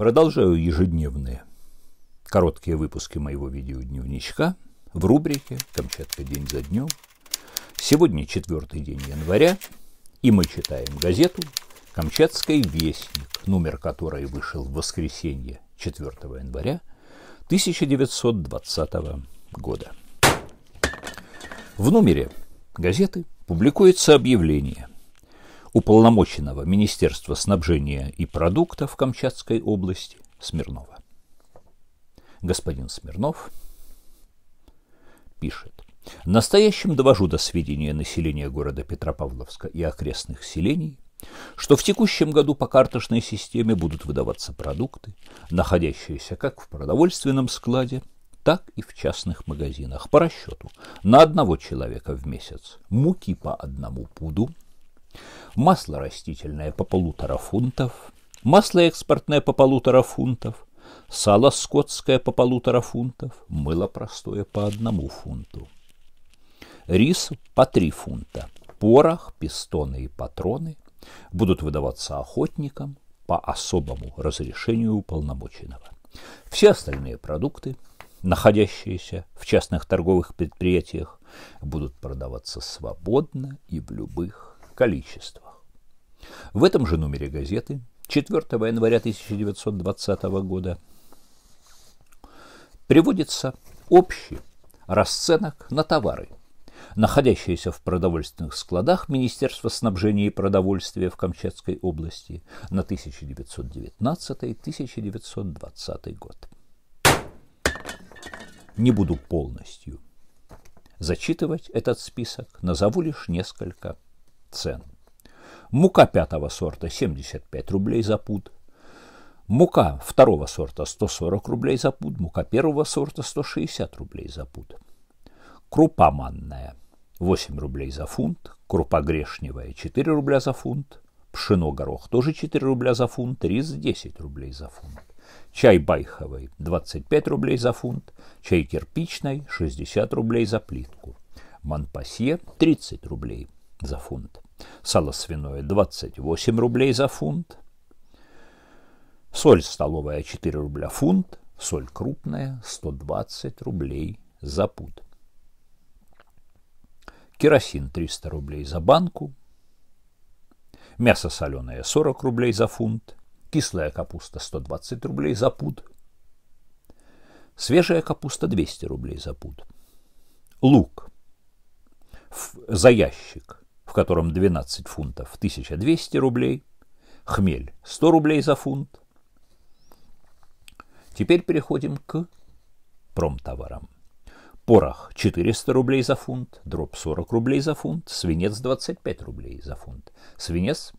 Продолжаю ежедневные короткие выпуски моего видеодневничка в рубрике «Камчатка день за днем». Сегодня четвертый день января, и мы читаем газету «Камчатский вестник», номер которой вышел в воскресенье 4 января 1920 года. В номере газеты публикуется объявление уполномоченного Министерства снабжения и продуктов Камчатской области Смирнова. Господин Смирнов пишет. Настоящим довожу до сведения населения города Петропавловска и окрестных селений, что в текущем году по карточной системе будут выдаваться продукты, находящиеся как в продовольственном складе, так и в частных магазинах по расчету на одного человека в месяц муки по одному пуду – масло растительное по полутора фунтов, масло экспортное по полутора фунтов, сало скотское по полутора фунтов, мыло простое по одному фунту, рис по три фунта, порох, пистоны и патроны будут выдаваться охотникам по особому разрешению уполномоченного. Все остальные продукты, находящиеся в частных торговых предприятиях, будут продаваться свободно и в любых количествах. В этом же номере газеты 4 января 1920 года приводится общий расценок на товары, находящиеся в продовольственных складах Министерства снабжения и продовольствия в Камчатской области на 1919-1920 год. Не буду полностью зачитывать этот список, назову лишь несколько цен. Мука пятого сорта 75 рублей за пуд. Мука второго сорта 140 рублей за пуд. Мука первого сорта 160 рублей за пуд. Крупа манная 8 рублей за фунт. Крупа грешневая 4 рубля за фунт. Пшено горох тоже 4 рубля за фунт. Рис 10 рублей за фунт. Чай байховый 25 рублей за фунт. Чай кирпичный 60 рублей за плитку. Манпасье 30 рублей за фунт. Сало свиное 28 рублей за фунт. Соль столовая 4 рубля фунт. Соль крупная 120 рублей за пуд. Керосин 300 рублей за банку. Мясо соленое 40 рублей за фунт. Кислая капуста 120 рублей за пуд. Свежая капуста 200 рублей за пуд. Лук за ящик в котором 12 фунтов 1200 рублей, хмель 100 рублей за фунт. Теперь переходим к промтоварам. Порох 400 рублей за фунт, дроп 40 рублей за фунт, свинец 25 рублей за фунт. Свинец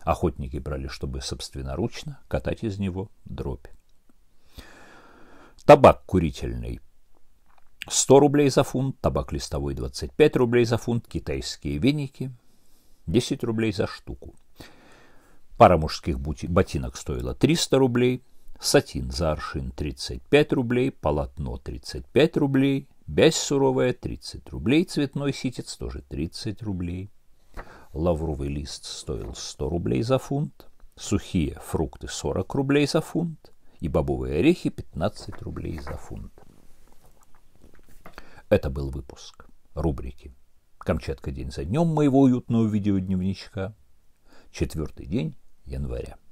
охотники брали, чтобы собственноручно катать из него дробь. Табак курительный 100 рублей за фунт, табак листовой 25 рублей за фунт, китайские веники 10 рублей за штуку. Пара мужских ботинок стоила 300 рублей, сатин за аршин 35 рублей, полотно 35 рублей, бязь суровая 30 рублей, цветной ситец тоже 30 рублей. Лавровый лист стоил 100 рублей за фунт, сухие фрукты 40 рублей за фунт и бобовые орехи 15 рублей за фунт. Это был выпуск рубрики «Камчатка день за днем» моего уютного видеодневничка. Четвертый день января.